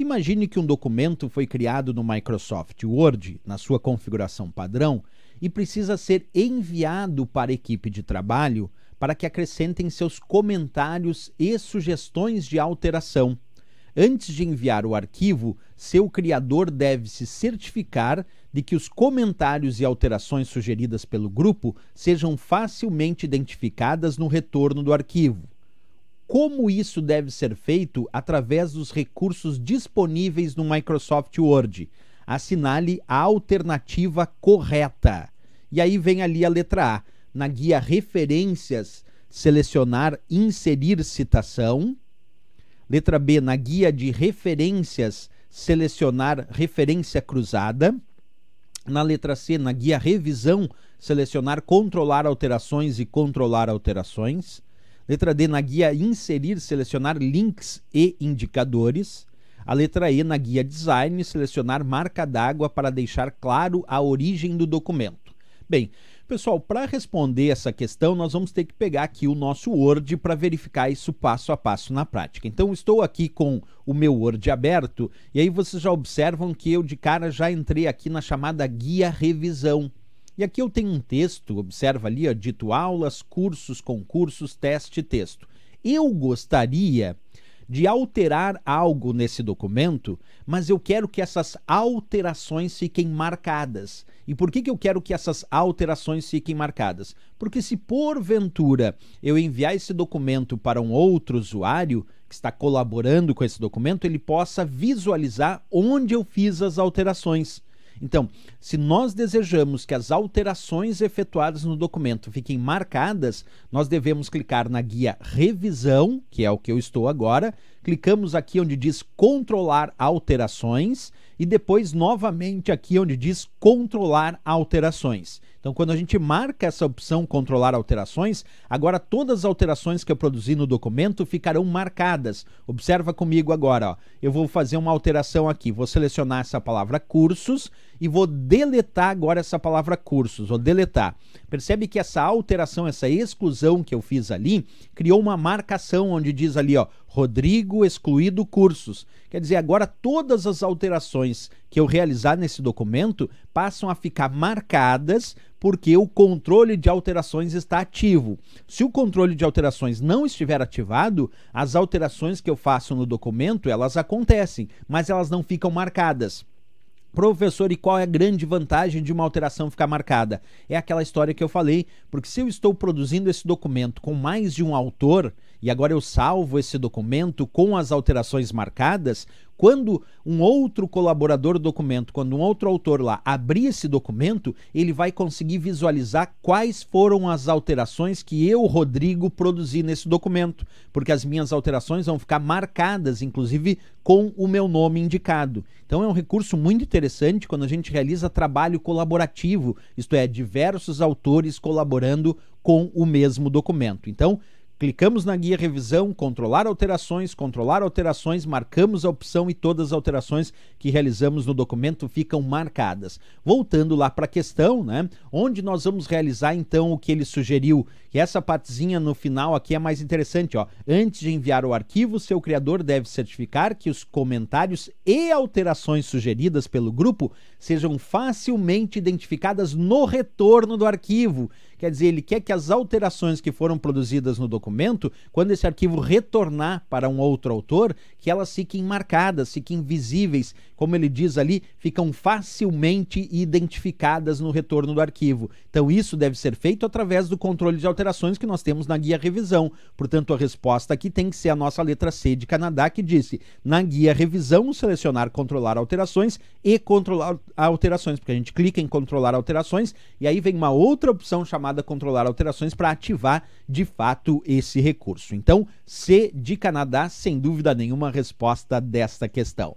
Imagine que um documento foi criado no Microsoft Word, na sua configuração padrão, e precisa ser enviado para a equipe de trabalho para que acrescentem seus comentários e sugestões de alteração. Antes de enviar o arquivo, seu criador deve se certificar de que os comentários e alterações sugeridas pelo grupo sejam facilmente identificadas no retorno do arquivo como isso deve ser feito através dos recursos disponíveis no Microsoft Word. Assinale a alternativa correta. E aí vem ali a letra A. Na guia Referências, selecionar Inserir citação. Letra B, na guia de referências, selecionar referência cruzada. Na letra C, na guia revisão, selecionar controlar alterações e controlar alterações. Letra D na guia inserir, selecionar links e indicadores. A letra E na guia design, selecionar marca d'água para deixar claro a origem do documento. Bem, pessoal, para responder essa questão, nós vamos ter que pegar aqui o nosso Word para verificar isso passo a passo na prática. Então, estou aqui com o meu Word aberto e aí vocês já observam que eu de cara já entrei aqui na chamada guia revisão. E aqui eu tenho um texto, observa ali, ó, dito aulas, cursos, concursos, teste, texto. Eu gostaria de alterar algo nesse documento, mas eu quero que essas alterações fiquem marcadas. E por que, que eu quero que essas alterações fiquem marcadas? Porque se porventura eu enviar esse documento para um outro usuário que está colaborando com esse documento, ele possa visualizar onde eu fiz as alterações. Então, se nós desejamos que as alterações efetuadas no documento fiquem marcadas, nós devemos clicar na guia Revisão, que é o que eu estou agora, clicamos aqui onde diz controlar alterações e depois novamente aqui onde diz controlar alterações. Então, quando a gente marca essa opção controlar alterações, agora todas as alterações que eu produzi no documento ficarão marcadas. Observa comigo agora, ó. eu vou fazer uma alteração aqui, vou selecionar essa palavra cursos e vou deletar agora essa palavra cursos, vou deletar. Percebe que essa alteração, essa exclusão que eu fiz ali, criou uma marcação onde diz ali, ó, Rodrigo excluído cursos. Quer dizer, agora todas as alterações que eu realizar nesse documento passam a ficar marcadas porque o controle de alterações está ativo. Se o controle de alterações não estiver ativado, as alterações que eu faço no documento, elas acontecem, mas elas não ficam marcadas. Professor, e qual é a grande vantagem de uma alteração ficar marcada? É aquela história que eu falei, porque se eu estou produzindo esse documento com mais de um autor, e agora eu salvo esse documento com as alterações marcadas, quando um outro colaborador do documento, quando um outro autor lá abrir esse documento, ele vai conseguir visualizar quais foram as alterações que eu, Rodrigo, produzi nesse documento, porque as minhas alterações vão ficar marcadas, inclusive com o meu nome indicado. Então é um recurso muito interessante quando a gente realiza trabalho colaborativo, isto é, diversos autores colaborando com o mesmo documento. Então, Clicamos na guia revisão, controlar alterações, controlar alterações, marcamos a opção e todas as alterações que realizamos no documento ficam marcadas. Voltando lá para a questão, né? Onde nós vamos realizar então o que ele sugeriu? Que essa partezinha no final aqui é mais interessante, ó. Antes de enviar o arquivo, seu criador deve certificar que os comentários e alterações sugeridas pelo grupo sejam facilmente identificadas no retorno do arquivo Quer dizer, ele quer que as alterações que foram produzidas no documento, quando esse arquivo retornar para um outro autor, que elas fiquem marcadas, fiquem visíveis, como ele diz ali, ficam facilmente identificadas no retorno do arquivo. Então, isso deve ser feito através do controle de alterações que nós temos na guia revisão. Portanto, a resposta aqui tem que ser a nossa letra C de Canadá, que disse: na guia revisão, selecionar controlar alterações e controlar alterações, porque a gente clica em controlar alterações e aí vem uma outra opção chamada controlar alterações para ativar de fato esse recurso. Então, C de Canadá, sem dúvida nenhuma, resposta desta questão.